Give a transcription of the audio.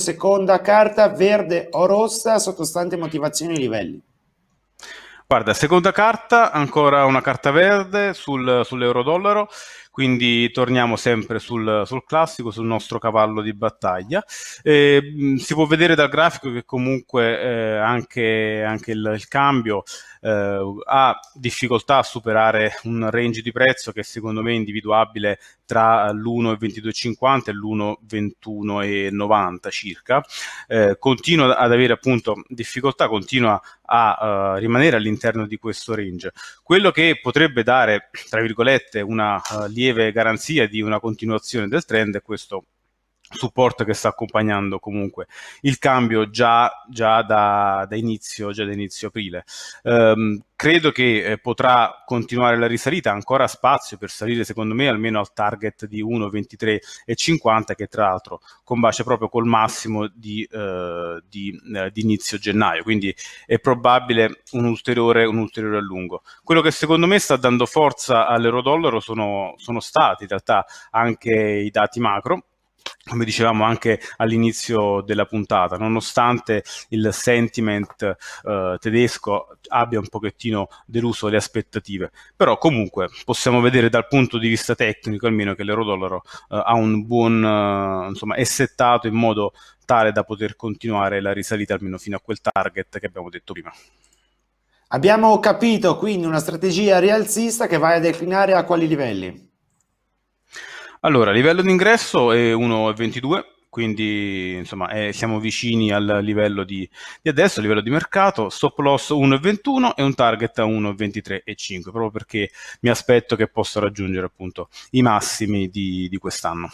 seconda carta, verde o rossa, sottostante motivazioni e livelli. Guarda, seconda carta, ancora una carta verde sul, sull'euro-dollaro, quindi torniamo sempre sul, sul, classico, sul nostro cavallo di battaglia. Eh, si può vedere dal grafico che comunque eh, anche, anche, il, il cambio eh, ha difficoltà a superare un range di prezzo che secondo me è individuabile tra l'1,2250 e l'1,2190 circa, eh, continua ad avere appunto difficoltà, continua a uh, rimanere all'interno di questo range. Quello che potrebbe dare, tra virgolette, una uh, lieve garanzia di una continuazione del trend è questo supporto che sta accompagnando comunque il cambio già, già, da, da, inizio, già da, inizio, aprile. Um, credo che eh, potrà continuare la risalita, ancora spazio per salire secondo me almeno al target di 1,23,50 che tra l'altro combacia proprio col massimo di, eh, di, eh, di inizio gennaio, quindi è probabile un ulteriore, un ulteriore, allungo. Quello che secondo me sta dando forza all'euro-dollaro sono, sono stati in realtà anche i dati macro, come dicevamo anche all'inizio della puntata, nonostante il sentiment eh, tedesco abbia un pochettino deluso le aspettative, però comunque possiamo vedere dal punto di vista tecnico almeno che l'euro-dollaro eh, ha un buon, eh, insomma, è settato in modo tale da poter continuare la risalita almeno fino a quel target che abbiamo detto prima. Abbiamo capito quindi una strategia rialzista che va a declinare a quali livelli? Allora, livello d'ingresso è 1,22, quindi insomma è, eh, siamo vicini al livello di, di adesso, livello di mercato, stop loss 1,21 e un target a 1,23,5, proprio perché mi aspetto che possa raggiungere appunto i massimi di, di quest'anno.